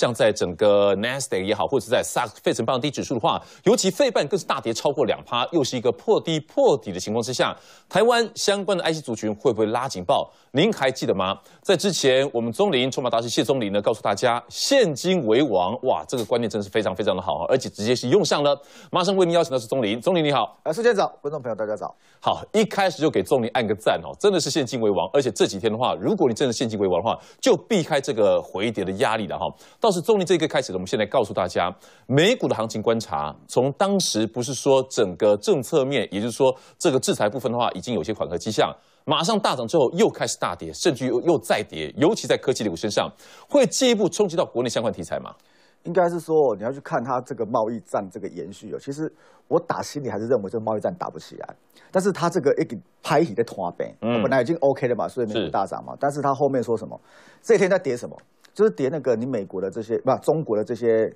像在整个 Nasdaq 也好，或者在 S&P 费城半导体指数的话，尤其费半更是大跌超过两趴，又是一个破低破底的情况之下，台湾相关的 IC 族群会不会拉警报？您还记得吗？在之前，我们钟林、卓玛大师谢钟林呢，告诉大家现金为王。哇，这个观念真是非常非常的好，而且直接是用上了。马上为您邀请的是钟林。钟林你好，哎，苏先早，观众朋友大家早。好，一开始就给钟林按个赞哦，真的是现金为王，而且这几天的话，如果你真的现金为王的话，就避开这个回跌的压力了哈。到是重力这一个开始的，我们现在告诉大家，美股的行情观察，从当时不是说整个政策面，也就是说这个制裁部分的话，已经有些缓和迹象，马上大涨之后又开始大跌，甚至又又再跌，尤其在科技股身上，会进一步冲击到国内相关题材吗？应该是说你要去看它这个贸易战这个延续哦。其实我打心里还是认为这个贸易战打不起来，但是它这个一个拍起在拖呗，本来已经 OK 了嘛，所以美股大涨嘛，但是他后面说什么，这天在跌什么？就是叠那个你美国的这些不中国的这些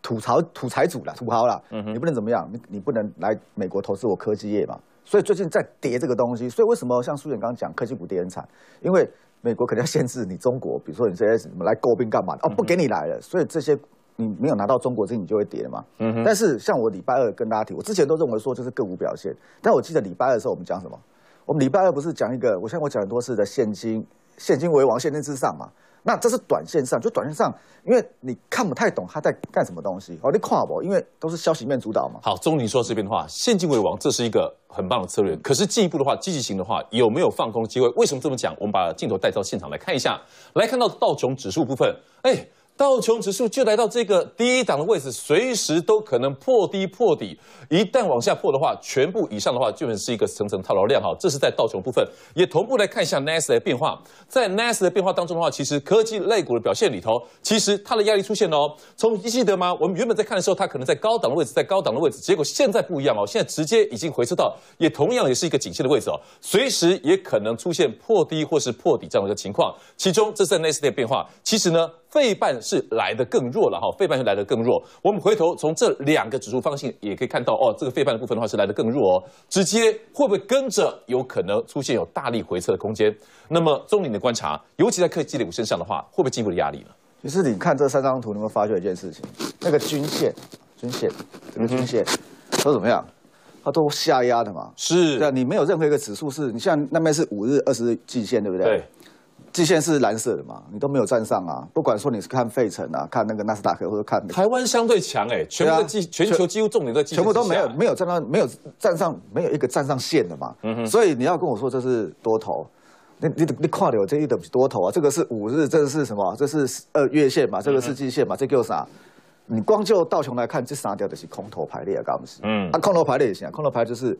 土豪土财主了土豪了，你不能怎么样，你你不能来美国投资我科技业嘛？所以最近在叠这个东西。所以为什么像苏远刚讲科技股跌很惨？因为美国肯定要限制你中国，比如说你这些什么来勾兵干嘛的哦，不给你来了。所以这些你没有拿到中国资金，你就会跌嘛。但是像我礼拜二跟大家提，我之前都认为说这是个股表现，但我记得礼拜二的时候我们讲什么？我们礼拜二不是讲一个？我像我讲很多次的现金，现金为王，现金至上嘛。那这是短线上，就短线上，因为你看不太懂他在干什么东西哦。你跨我，因为都是消息面主导嘛。好，钟宁说这边话，现金为王，这是一个很棒的策略。可是进一步的话，积极型的话，有没有放空的机会？为什么这么讲？我们把镜头带到现场来看一下，来看到道琼指数部分，哎。道琼指数就来到这个低档的位置，随时都可能破低破底。一旦往下破的话，全部以上的话，就本是一个层层套牢量哈。这是在道琼部分，也同步来看一下 NAS 的变化。在 NAS 的变化当中的话，其实科技类股的表现里头，其实它的压力出现哦。从记得吗？我们原本在看的时候，它可能在高档的位置，在高档的位置，结果现在不一样哦，现在直接已经回撤到，也同样也是一个颈线的位置哦，随时也可能出现破低或是破底这样的一个情况。其中这是 NAS 的变化，其实呢。费半是来的更弱了哈，费半是来的更弱。我们回头从这两个指数方向也可以看到哦，这个费半的部分的话是来的更弱哦，直接会不会跟着有可能出现有大力回撤的空间？那么中林的观察，尤其在科技类股身上的话，会不会进一步的压力呢？其实你看这三张图，你会发觉一件事情，那个均线、均线、这个均线都怎么样？它都下压的嘛。是，对，你没有任何一个指数是你像那边是五日、二十日均线，对不对？对。季线是蓝色的嘛？你都没有站上啊！不管说你是看费城啊，看那个纳斯达克或者看台湾相对强哎，全部全球几乎重点在。全部都没有没有站上没有站上没有一个站上线的嘛。嗯哼。所以你要跟我说这是多头，你你你跨流这一等多头啊，这个是五日，这个是什么？这是二月线嘛？这个是季线嘛？这叫啥？你光就道琼来看，这三条的是空头排列，搞不是？嗯。啊，空头排列也行，啊，空头排就是。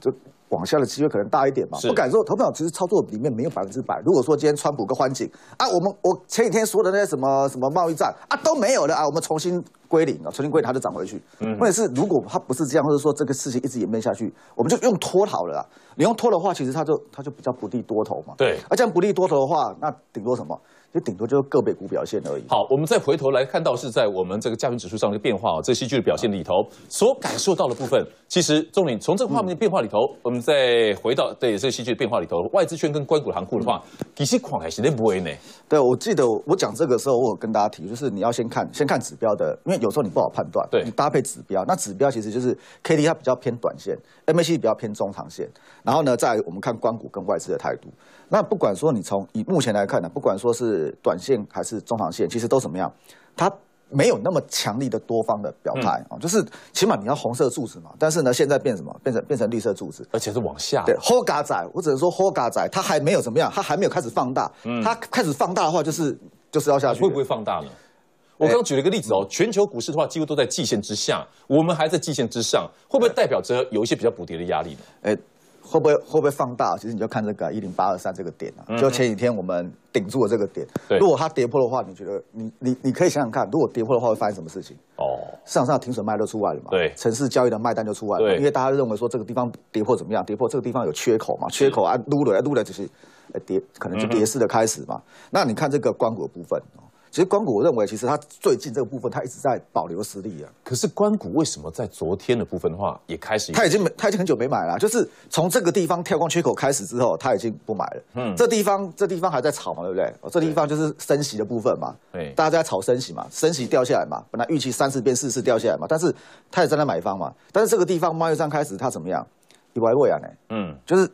就往下的机会可能大一点嘛，不敢说。投票其实操作里面没有百分之百。如果说今天川普跟欢景啊，我们我前几天说的那些什么什么贸易战啊都没有了啊，我们重新归零啊，重新归零它就涨回去。或者是如果它不是这样，或者说这个事情一直演变下去，我们就用拖好了。你用拖的话，其实它就它就比较不利多头嘛。对。而这样不利多头的话，那顶多什么？就顶多就是个别股表现而已。好，我们再回头来看到是在我们这个加权指数上的变化哦。这戏剧的表现里头所感受到的部分，其实重点从这个画面的变化里头，我们再回到对这戏剧的变化里头，外资圈跟关股行库的话，其实款还是那不稳呢。对，我记得我讲这个时候，我有跟大家提就是你要先看先看指标的，因为有时候你不好判断，对，搭配指标。那指标其实就是 K D 它比较偏短线，M A C 比较偏中长线。然后呢，在我们看关股跟外资的态度，那不管说你从以目前来看呢，不管说是短线还是中长线，其实都怎么样？它没有那么强力的多方的表态啊，就是起码你要红色柱子嘛。但是呢，现在变什么？变成变成绿色柱子，而且是往下。对，ho ga 仔，我只能说 ho ga 仔，它还没有怎么样，它还没有开始放大。嗯，他开始放大的话，就是就是要下去，会不会放大呢？我刚举了一个例子哦，全球股市的话，几乎都在季线之下，我们还在季线之上，会不会代表着有一些比较补跌的压力呢？哎。会不会会不会放大？其实你就看这个一零八二三这个点啊，就前几天我们顶住了这个点。对，如果它跌破的话，你觉得你你你可以想想看，如果跌破的话会发生什么事情？哦，市场上停损卖都出来了嘛。对，城市交易的卖单就出来了。对，因为大家认为说这个地方跌破怎么样？跌破这个地方有缺口嘛？缺口啊，撸了，撸了就是，跌可能就跌势的开始嘛。那你看这个光谷的部分。其实光谷，我认为其实它最近这个部分，它一直在保留实力啊。可是光谷为什么在昨天的部分的话也开始？他已经没，他已经很久没买了。就是从这个地方跳光缺口开始之后，他已经不买了。嗯，这地方这地方还在炒嘛，对不对？这地方就是升息的部分嘛。对，大家在炒升息嘛，升息掉下来嘛，本来预期三十变四次掉下来嘛，但是他也在那买方嘛。但是这个地方贸易战开始，他怎么样？你玩过啊？呢，嗯，就是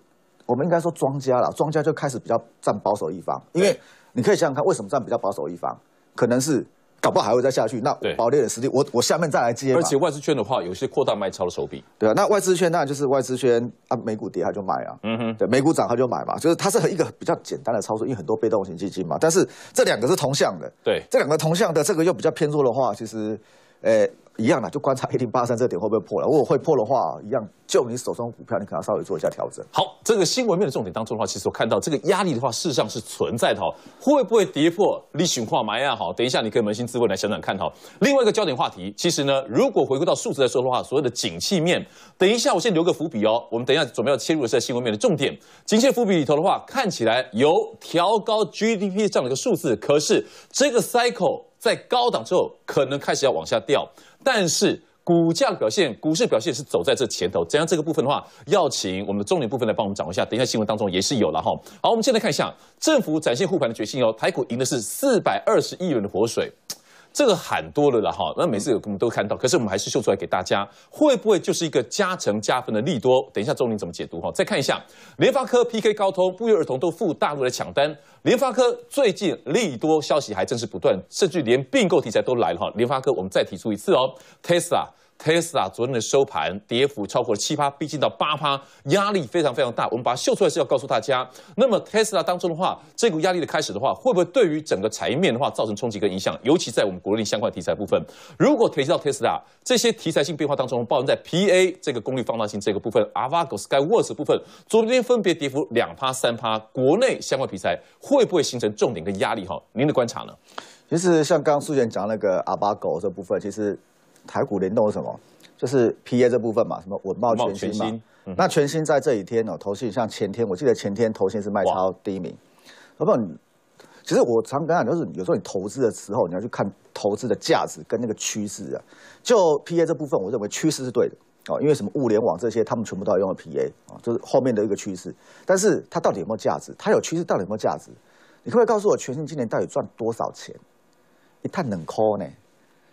我们应该说庄家了，庄家就开始比较占保守一方，因为你可以想想看，为什么占比较保守一方？可能是，搞不好还会再下去。那保力的实力，我我下面再来接。而且外资圈的话，有些扩大卖超的手笔。对啊，那外资圈那就是外资圈啊，美股跌他就买啊，嗯哼，对，美股涨他就买嘛，就是它是一个比较简单的操作，因为很多被动型基金嘛。但是这两个是同向的，对，这两个同向的，这个又比较偏弱的话，其实，诶。一样的，就观察一零八三这点会不会破了。如果会破的话，一样，就你手中股票，你可能稍微做一下调整。好，这个新闻面的重点当中的话，其实我看到这个压力的话，事实上是存在的哈。会不会跌破理史化？埋英好，等一下你可以扪心自问来想想看哈。另外一个焦点话题，其实呢，如果回归到数字来说的话，所谓的景气面，等一下我先留个伏笔哦。我们等一下准备要切入的是在新闻面的重点。景气伏笔里头的话，看起来有调高 GDP 这样的一个数字，可是这个 cycle。在高档之后，可能开始要往下掉，但是股价表现、股市表现是走在这前头。怎样这个部分的话，要请我们的重点部分来帮我们掌握一下。等一下新闻当中也是有了哈。好，我们现在看一下政府展现护盘的决心哦，台股赢的是四百二十亿元的活水。这个喊多了了哈，那每次我们都看到，可是我们还是秀出来给大家，会不会就是一个加成加分的利多？等一下周林怎么解读哈？再看一下，联发科 PK 高通，不约而同都赴大陆来抢单。联发科最近利多消息还真是不断，甚至连并购题材都来了哈。联发科我们再提出一次哦，Tesla。Tesla 昨天的收盘跌幅超过了七趴，逼近到八趴，压力非常非常大。我们把它秀出来是要告诉大家。那么 Tesla 当中的话，这股压力的开始的话，会不会对于整个产业面的话造成冲击跟影响？尤其在我们国内相关题材部分，如果提及到 Tesla 这些题材性变化当中，包含在 PA 这个功率放大性这个部分 a v a g o s k y w o r t h 部分，昨天分别跌幅两趴、三趴。国内相关题材会不会形成重点跟压力？哈，您的观察呢？其实像刚刚苏贤讲那个 a a g o 这部分，其实。台股联动是什么？就是 P A 这部分嘛，什么稳茂全新嘛。那全新在这几天哦，头信像前天，我记得前天头先是卖超第一名。老板，其实我常跟讲，就是有时候你投资的时候，你要去看投资的价值跟那个趋势啊。就 P A 这部分，我认为趋势是对的哦，因为什么物联网这些，他们全部都要用了 P A 啊，就是后面的一个趋势。但是它到底有没有价值？它有趋势，到底有没有价值？你可不可以告诉我全新今年到底赚多少钱？一探冷 call 呢？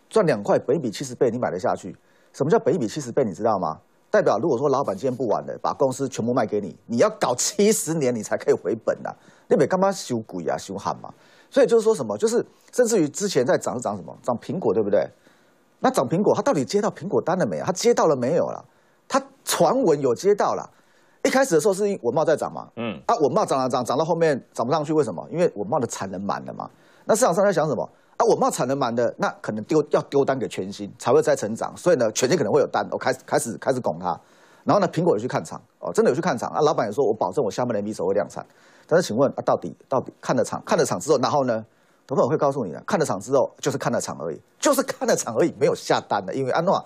赚两块，本比七十倍，你买得下去？什么叫本比七十倍？你知道吗？代表如果说老板今天不玩了，把公司全部卖给你，你要搞七十年，你才可以回本呐。你买干嘛修鬼呀，修蛤嘛？所以就是说什么？就是甚至于之前在涨涨什么？涨苹果对不对？那涨苹果，他到底接到苹果单了没？他接到了没有了？他传闻有接到了。一开始的时候是文茂在涨嘛？嗯，啊，文茂涨了涨涨到后面涨不上去，为什么？因为我茂的产能满了嘛。那市场上在想什么？啊，我贸产的满的，那可能丢要丢单给全新，才会再成长。所以呢，全新可能会有单，我开始开始开始拱它。然后呢，苹果有去看厂，哦，真的有去看厂啊。老板也说，我保证我下半年必走会量产。但是请问啊，到底到底看了厂看了厂之后，然后呢？我不会告诉你的，看了厂之后就是看了厂而已，就是看了厂而已，没有下单的，因为安诺，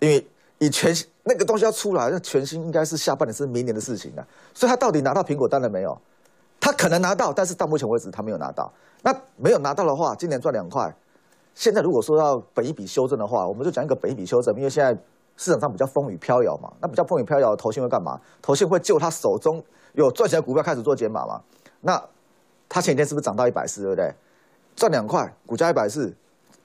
因为以全新那个东西要出来，那全新应该是下半年是明年的事情啊，所以他到底拿到苹果单了没有？可能拿到，但是到目前为止他没有拿到。那没有拿到的话，今年赚两块。现在如果说要本一笔修正的话，我们就讲一个本一笔修正，因为现在市场上比较风雨飘摇嘛。那比较风雨飘摇，头线会干嘛？头线会就他手中有赚钱的股票开始做减码嘛？那他前一天是不是涨到一百四，对不对？赚两块，股价一百四，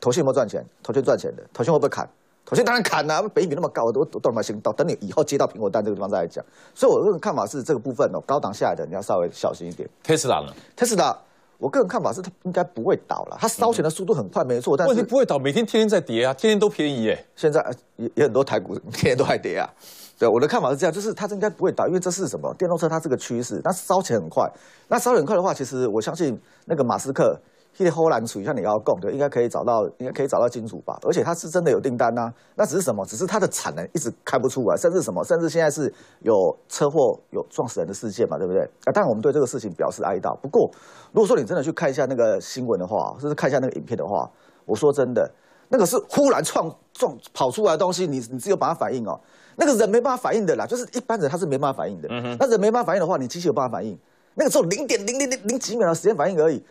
头线有没有赚钱？头线赚钱的，头线会不会砍？首先当然砍啊，北语那么高，我都都他妈行，到等你以后接到苹果蛋这个地方再讲。所以我个人看法是这个部分哦，高档下来的你要稍微小心一点。特斯拉呢？特斯拉，我个人看法是它应该不会倒了。它烧钱的速度很快，没错。问题不会倒，每天天天在跌啊，天天都便宜耶。现在也也很多台股 天天都在跌啊。对，我的看法是这样，就是它应该不会倒，因为这是什么？电动车它这个趋势，它烧钱很快。那烧很快的话，其实我相信那个马斯克。一些忽然出现，像你要供的，应该可以找到，应该可以找到金主吧。而且他是真的有订单呐。那只是什么？只是他的产能一直开不出来，甚至什么？甚至现在是有车祸，有撞死人的事件嘛，对不对？啊，当然我们对这个事情表示哀悼。不过，如果说你真的去看一下那个新闻的话，就是看一下那个影片的话，我说真的，那个是忽然撞撞跑出来的东西，你你只有把它反应哦。那个人没办法反应的啦，就是一般人他是没办法反应的。嗯那人没办法反应的话，你机器有办法反应。那个只候零点零零零零几秒的时间反应而已。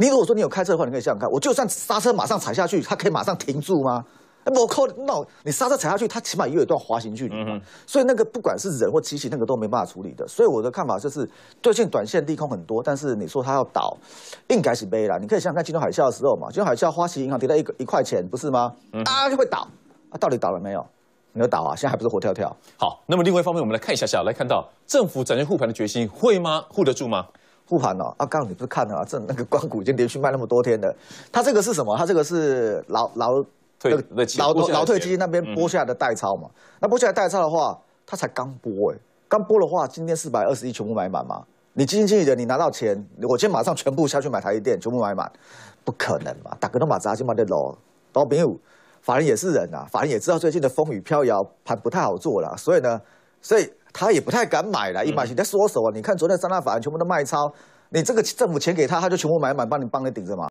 你如果说你有开车的话，你可以想想看，我就算刹车马上踩下去，它可以马上停住吗？我靠，那你刹车踩下去，它起码也有一段滑行距离嘛。所以那个不管是人或机器，那个都没办法处理的。所以我的看法就是，最近短线利空很多，但是你说它要倒，应该是悲了。你可以想想看，金融海啸的时候嘛，金融海啸，花旗银行跌到一个一块钱，不是吗？啊，就会倒，啊，到底倒了没有？没有倒啊，现在还不是活跳跳。好，那么另外一方面，我们来看一下，来看到政府展现护盘的决心会吗？护得住吗？复盘了，啊，刚，你不是看了啊？这那个光谷已经连续卖那么多天了。它这个是什么？它这个是老老老老退基金那边拨下来的代操嘛？那拨下来代操的话，它才刚拨哎，刚拨的话，今天四百二十亿全部买满嘛？你基金经理人，你拿到钱，我今天马上全部下去买台积电，全部买满，不可能嘛？打个都马扎去马的喽，都没有，法人也是人啊，法人也知道最近的风雨飘摇，盘不太好做了，所以呢，所以。他也不太敢买了，一般你在缩手啊！你看昨天三大法人全部都卖超，你这个政府钱给他，他就全部买满，帮你帮你顶着嘛。